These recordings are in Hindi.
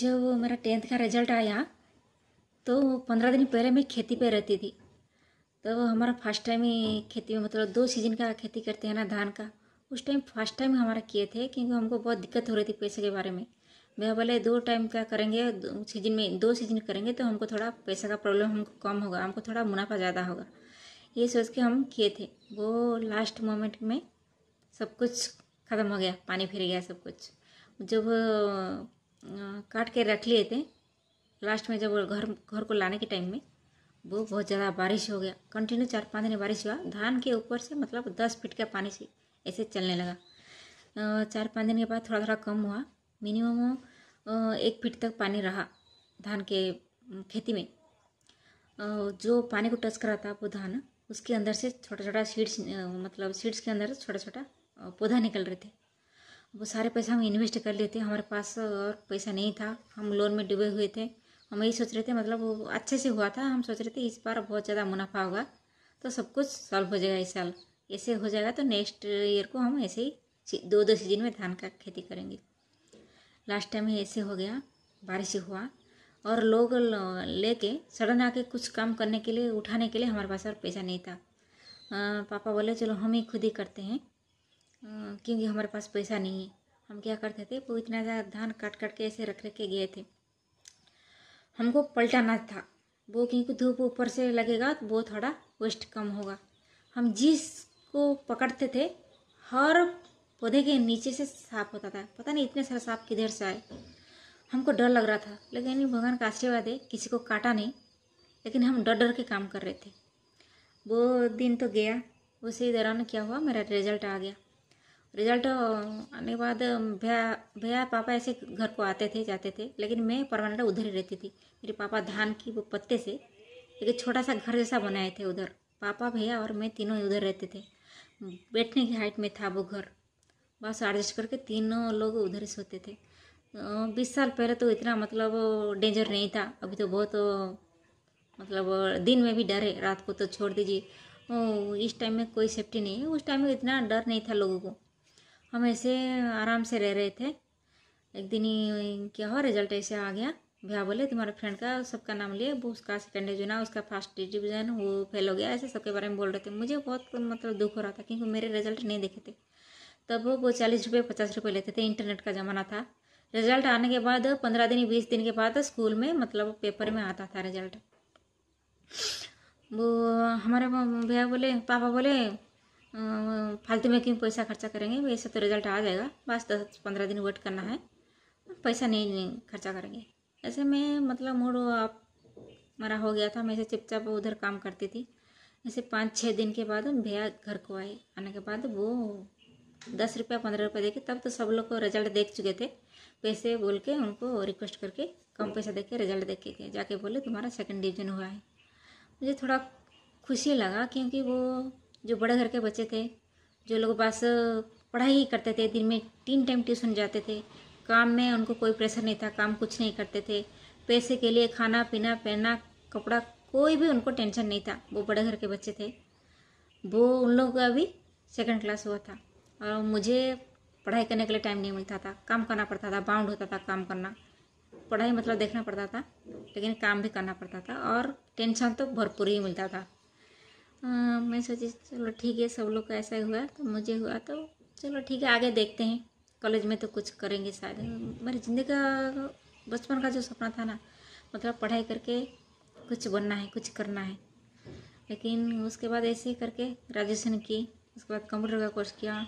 जब मेरा टेंथ का रिजल्ट आया तो पंद्रह दिन पहले मैं खेती पे रहती थी तो हमारा फर्स्ट टाइम ही खेती में मतलब दो सीजन का खेती करते हैं ना धान का उस टाइम फर्स्ट टाइम हमारा किए थे क्योंकि हमको बहुत दिक्कत हो रही थी पैसे के बारे में मैं बोले दो टाइम का करेंगे सीजन में दो सीजन करेंगे तो हमको थोड़ा पैसा का प्रॉब्लम हमको कम होगा हमको थोड़ा मुनाफा ज़्यादा होगा ये सोच के हम किए थे वो लास्ट मोमेंट में सब कुछ ख़त्म हो गया पानी फिर गया सब कुछ जब काट के रख लिए थे लास्ट में जब घर घर को लाने के टाइम में वो बहुत ज़्यादा बारिश हो गया कंटिन्यू चार पाँच दिन बारिश हुआ धान के ऊपर से मतलब दस फीट का पानी से ऐसे चलने लगा चार पाँच दिन के बाद थोड़ा थोड़ा कम हुआ मिनिमम एक फीट तक पानी रहा धान के खेती में जो पानी को टच करा था वो धान उसके अंदर से छोटा छोटा सीड्स मतलब सीड्स के अंदर छोटा छोटा पौधा निकल रहे थे वो सारे पैसा हम इन्वेस्ट कर लेते हमारे पास और पैसा नहीं था हम लोन में डूबे हुए थे हम यही सोच रहे थे मतलब वो अच्छे से हुआ था हम सोच रहे थे इस बार बहुत ज़्यादा मुनाफा होगा तो सब कुछ सॉल्व हो जाएगा इस साल ऐसे हो जाएगा तो नेक्स्ट ईयर को हम ऐसे ही दो दो सीजन में धान का खेती करेंगे लास्ट टाइम ही ऐसे हो गया बारिश हुआ और लोग लेके सडन आके कुछ काम करने के लिए उठाने के लिए हमारे पास और पैसा नहीं था आ, पापा बोले चलो हम ही खुद ही करते हैं हम्म, क्योंकि हमारे पास पैसा नहीं है हम क्या करते थे वो इतना ज़्यादा धान काट काट के ऐसे रख रख के गए थे हमको पलटाना था वो क्योंकि धूप ऊपर से लगेगा तो वो थोड़ा वेस्ट कम होगा हम जिसको पकड़ते थे हर पौधे के नीचे से सांप होता था पता नहीं इतने सारे सांप किधर से आए हमको डर लग रहा था लेकिन भगवान का आशीर्वाद है किसी को काटा नहीं लेकिन हम डर डर के काम कर रहे थे वो दिन तो गया उसी दौरान क्या हुआ मेरा रिजल्ट आ गया रिजल्ट आने के बाद भैया भैया पापा ऐसे घर को आते थे जाते थे लेकिन मैं परमानेंट उधर ही रहती थी मेरे पापा धान की वो पत्ते से एक छोटा सा घर जैसा बनाए थे उधर पापा भैया और मैं तीनों ही उधर रहते थे बैठने की हाइट में था वो घर बस एडजस्ट करके तीनों लोग उधर ही सोते थे बीस साल पहले तो इतना मतलब डेंजर नहीं था अभी तो बहुत मतलब दिन में भी डर है रात को तो छोड़ दीजिए इस टाइम में कोई सेफ्टी नहीं है उस टाइम में इतना डर नहीं था लोगों को हम ऐसे आराम से रह रहे थे एक दिन क्या हो रिजल्ट ऐसे आ गया भैया बोले तुम्हारे फ्रेंड का सबका नाम लिया वो उसका सेकेंड डिवीजन उसका फर्स्ट डिवीजन वो फेल हो गया ऐसे सबके बारे में बोल रहे थे मुझे बहुत मतलब दुख हो रहा था क्योंकि मेरे रिजल्ट नहीं देखे थे तब वो चालीस रुपये पचास रुपये लेते थे इंटरनेट का ज़माना था रिजल्ट आने के बाद पंद्रह दिन बीस दिन के बाद स्कूल में मतलब पेपर में आता था रिजल्ट वो हमारे भैया बोले पापा बोले फालतू में क्यों पैसा खर्चा करेंगे वैसे तो रिजल्ट आ जाएगा बस दस पंद्रह दिन वेट करना है पैसा नहीं, नहीं खर्चा करेंगे ऐसे में मतलब मूड आप मरा हो गया था मैं ऐसे चुपचाप उधर काम करती थी ऐसे पाँच छः दिन के बाद भैया घर को आए आने के बाद वो दस रुपया पंद्रह रुपया देके तब तो सब लोग को रिजल्ट देख चुके थे पैसे बोल के उनको रिक्वेस्ट करके कम पैसा देके रिजल्ट देख के जाके बोले तुम्हारा सेकंड डिवीजन हुआ है मुझे थोड़ा खुशी लगा क्योंकि वो जो बड़े घर के बच्चे थे जो लोग पास पढ़ाई ही करते थे दिन में तीन टाइम ट्यूशन जाते थे काम में उनको कोई प्रेशर नहीं था काम कुछ नहीं करते थे पैसे के लिए खाना पीना पहनना कपड़ा कोई भी उनको टेंशन नहीं था वो बड़े घर के बच्चे थे वो उन लोगों का भी सेकंड क्लास हुआ था और मुझे पढ़ाई करने के लिए टाइम नहीं मिलता था काम करना पड़ता था बाउंड होता था काम करना पढ़ाई मतलब देखना पड़ता था लेकिन काम भी करना पड़ता था और टेंशन तो भरपूर ही मिलता था आ, हाँ, मैं सोची चलो ठीक है सब लोग का ऐसा हुआ तो मुझे हुआ तो चलो ठीक है आगे देखते हैं कॉलेज में तो कुछ करेंगे शायद मेरी ज़िंदगी का बचपन का जो सपना था ना मतलब पढ़ाई करके कुछ बनना है कुछ करना है लेकिन उसके बाद ऐसे ही करके ग्रेजुएशन की उसके बाद कंप्यूटर का कोर्स किया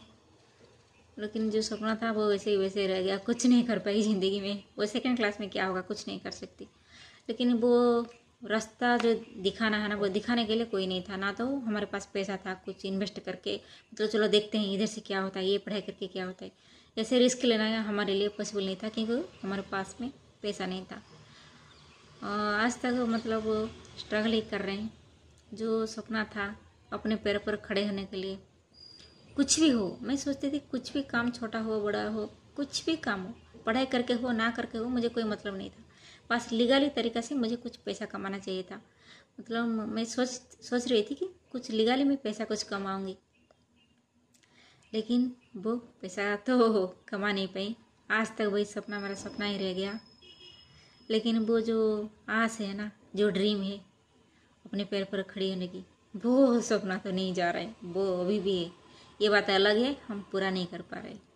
लेकिन जो सपना था वो वैसे ही वैसे ही रह गया कुछ नहीं कर पाई ज़िंदगी में वो सेकेंड क्लास में क्या होगा कुछ नहीं कर सकती लेकिन वो रास्ता जो दिखाना है ना वो दिखाने के लिए कोई नहीं था ना तो हमारे पास पैसा था कुछ इन्वेस्ट करके मतलब तो चलो देखते हैं इधर से क्या होता है ये पढ़ाई करके क्या होता है ऐसे रिस्क लेना हमारे लिए पॉसिबल नहीं था क्योंकि हमारे पास में पैसा नहीं था आज तक मतलब स्ट्रगल ही कर रहे हैं जो सपना था अपने पैर पर खड़े होने के लिए कुछ भी हो मैं सोचती थी कुछ भी काम छोटा हो बड़ा हो कुछ भी काम हो पढ़ाई करके हो ना करके हो मुझे कोई मतलब नहीं था बस लीगली तरीक़ा से मुझे कुछ पैसा कमाना चाहिए था मतलब मैं सोच सोच रही थी कि कुछ लीगली मैं पैसा कुछ कमाऊँगी लेकिन वो पैसा तो कमा नहीं पाई आज तक वही सपना मेरा सपना ही रह गया लेकिन वो जो आस है ना जो ड्रीम है अपने पैर पर खड़ी होने की वो सपना तो नहीं जा रहा है वो अभी भी है ये बात अलग है हम पूरा नहीं कर पा रहे